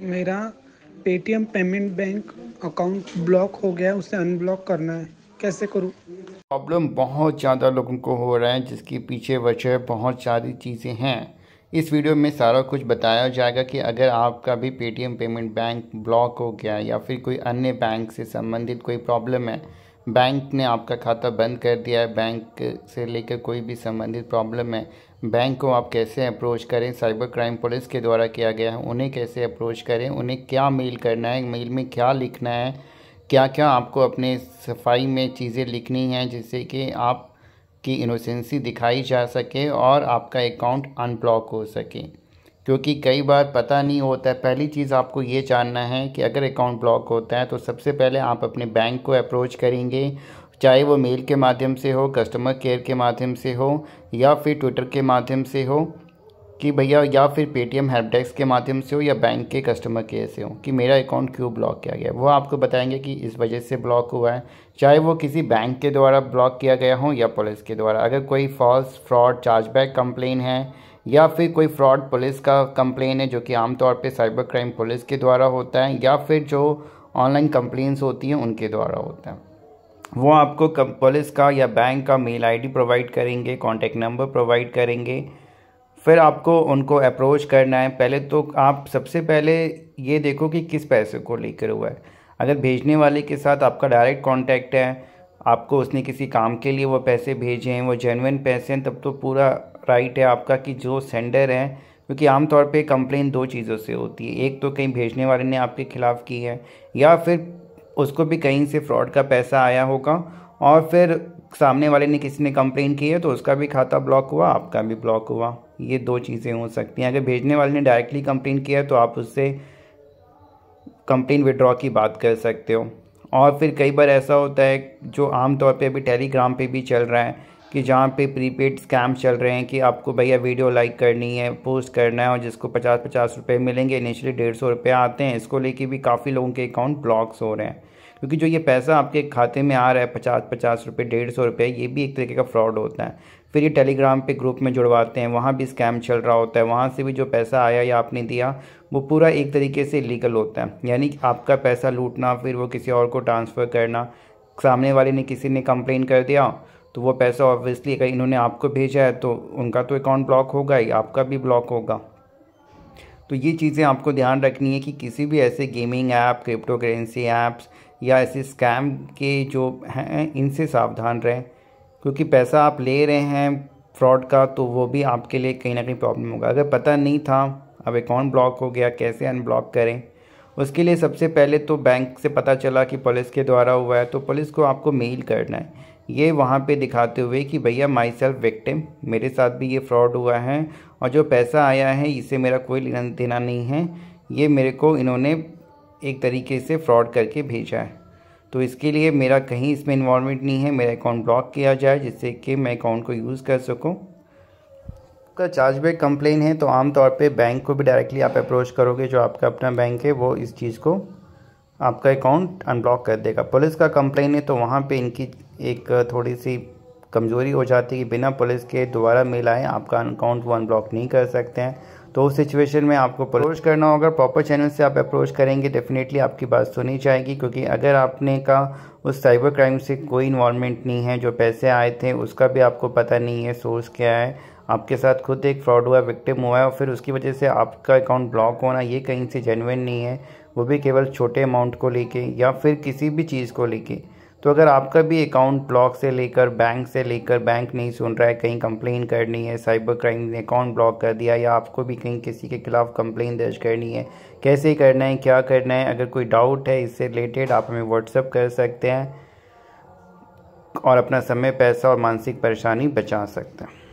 मेरा Paytm payment bank account block हो गया है उसे अनब्लॉक करना है कैसे करूँ प्रॉब्लम बहुत ज़्यादा लोगों को हो रहा है जिसके पीछे वजह बहुत सारी चीज़ें हैं इस वीडियो में सारा कुछ बताया जाएगा कि अगर आपका भी पेटीएम पेमेंट बैंक ब्लॉक हो गया या फिर कोई अन्य बैंक से संबंधित कोई प्रॉब्लम है बैंक ने आपका खाता बंद कर दिया है बैंक से लेकर कोई भी संबंधित प्रॉब्लम है बैंक को आप कैसे अप्रोच करें साइबर क्राइम पुलिस के द्वारा किया गया है उन्हें कैसे अप्रोच करें उन्हें क्या मेल करना है मेल में क्या लिखना है क्या क्या आपको अपने सफाई में चीज़ें लिखनी हैं जिससे कि आपकी इनोसेंसी दिखाई जा सके और आपका अकाउंट अनब्लॉक हो सके क्योंकि कई बार पता नहीं होता है पहली चीज़ आपको ये जानना है कि अगर अकाउंट ब्लॉक होता है तो सबसे पहले आप अपने बैंक को अप्रोच करेंगे चाहे वो मेल के माध्यम से हो कस्टमर केयर के माध्यम से हो या फिर ट्विटर के माध्यम से हो कि भैया या फिर पेटीएम हेल्प के माध्यम से हो या बैंक के कस्टमर केयर से हो कि मेरा अकाउंट क्यों ब्लॉक किया गया वो आपको बताएंगे कि इस वजह से ब्लॉक हुआ है चाहे वो किसी बैंक के द्वारा ब्लॉक किया गया हो या पुलिस के द्वारा अगर कोई फॉल्स फ्रॉड चार्जबैक कंप्लेन है या फिर कोई फ्रॉड पुलिस का कंप्लेन है जो कि आमतौर पे साइबर क्राइम पुलिस के द्वारा होता है या फिर जो ऑनलाइन कंप्लेंस होती हैं उनके द्वारा होता है वो आपको पुलिस का या बैंक का मेल आईडी प्रोवाइड करेंगे कॉन्टैक्ट नंबर प्रोवाइड करेंगे फिर आपको उनको अप्रोच करना है पहले तो आप सबसे पहले ये देखो कि किस पैसे को लेकर हुआ है अगर भेजने वाले के साथ आपका डायरेक्ट कॉन्टैक्ट है आपको उसने किसी काम के लिए वो पैसे भेजे हैं वो जेनविन पैसे हैं तब तो पूरा राइट है आपका कि जो सेंडर है क्योंकि आमतौर पे कंप्लेन दो चीज़ों से होती है एक तो कहीं भेजने वाले ने आपके खिलाफ़ की है या फिर उसको भी कहीं से फ्रॉड का पैसा आया होगा और फिर सामने वाले ने किसी ने कंप्लेन की है तो उसका भी खाता ब्लॉक हुआ आपका भी ब्लॉक हुआ ये दो चीज़ें हो सकती हैं अगर भेजने वाले ने डायरेक्टली कंप्लेन किया है तो आप उससे कंप्लेन विड्रॉ की बात कर सकते हो और फिर कई बार ऐसा होता है जो आमतौर पे अभी टेलीग्राम पे भी चल रहा है कि जहाँ पे प्रीपेड स्कैम चल रहे हैं कि आपको भैया वीडियो लाइक करनी है पोस्ट करना है और जिसको पचास पचास रुपये मिलेंगे इनिशियली डेढ़ सौ रुपये आते हैं इसको लेके भी काफ़ी लोगों के अकाउंट ब्लॉक्स हो रहे हैं क्योंकि जो ये पैसा आपके खाते में आ रहा है पचास पचास रुपये डेढ़ सौ रुपये ये भी एक तरीके का फ्रॉड होता है फिर ये टेलीग्राम पे ग्रुप में जुड़वाते हैं वहाँ भी स्कैम चल रहा होता है वहाँ से भी जो पैसा आया या आपने दिया वो पूरा एक तरीके से लीगल होता है यानी आपका पैसा लूटना फिर वो किसी और को ट्रांसफ़र करना सामने वाले ने किसी ने कंप्लेन कर दिया तो वो पैसा ऑब्वियसली अगर इन्होंने आपको भेजा है तो उनका तो अकाउंट ब्लॉक होगा ही आपका भी ब्लॉक होगा तो ये चीज़ें आपको ध्यान रखनी है कि किसी भी ऐसे gaming app cryptocurrency apps या ऐसे स्कैम के जो हैं इनसे सावधान रहें क्योंकि पैसा आप ले रहे हैं फ्रॉड का तो वो भी आपके लिए कहीं ना कहीं प्रॉब्लम होगा अगर पता नहीं था अब अकाउंट ब्लॉक हो गया कैसे अनब्लॉक करें उसके लिए सबसे पहले तो बैंक से पता चला कि पुलिस के द्वारा हुआ है तो पुलिस को आपको मेल करना है ये वहाँ पे दिखाते हुए कि भैया माई सेल्फ विक्टिम मेरे साथ भी ये फ्रॉड हुआ है और जो पैसा आया है इसे मेरा कोई लेना देना नहीं है ये मेरे को इन्होंने एक तरीके से फ्रॉड करके भेजा है तो इसके लिए मेरा कहीं इसमें इन्वॉलमेंट नहीं है मेरा अकाउंट ब्लॉक किया जाए जिससे कि मैं अकाउंट को यूज़ कर सकूँ का चार्जबैक कंप्लेन है तो आमतौर पे बैंक को भी डायरेक्टली आप अप्रोच करोगे जो आपका अपना बैंक है वो इस चीज़ को आपका अकाउंट अनब्लॉक कर देगा पुलिस का कंप्लेन है तो वहाँ पे इनकी एक थोड़ी सी कमज़ोरी हो जाती है कि बिना पुलिस के दोबारा मेल आए आपका अकाउंट वो अनब्लॉक नहीं कर सकते हैं तो उस सिचुएशन में आपको अप्रोच करना होगा प्रॉपर चैनल से आप अप्रोच करेंगे डेफिनेटली आपकी बात सुनी जाएगी क्योंकि अगर आपने का उस साइबर क्राइम से कोई इन्वॉलमेंट नहीं है जो पैसे आए थे उसका भी आपको पता नहीं है सोर्स क्या है आपके साथ खुद एक फ्रॉड हुआ विक्टिम हुआ है और फिर उसकी वजह से आपका अकाउंट ब्लॉक होना ये कहीं से जेनुन नहीं है वो भी केवल छोटे अमाउंट को लेके या फिर किसी भी चीज़ को लेके तो अगर आपका भी अकाउंट ब्लॉक से लेकर बैंक से लेकर बैंक नहीं सुन रहा है कहीं कंप्लेन करनी है साइबर क्राइम ने अकाउंट ब्लॉक कर दिया या आपको भी कहीं किसी के खिलाफ कंप्लेन दर्ज करनी है कैसे करना है क्या करना है अगर कोई डाउट है इससे रिलेटेड आप हमें व्हाट्सअप कर सकते हैं और अपना समय पैसा और मानसिक परेशानी बचा सकते हैं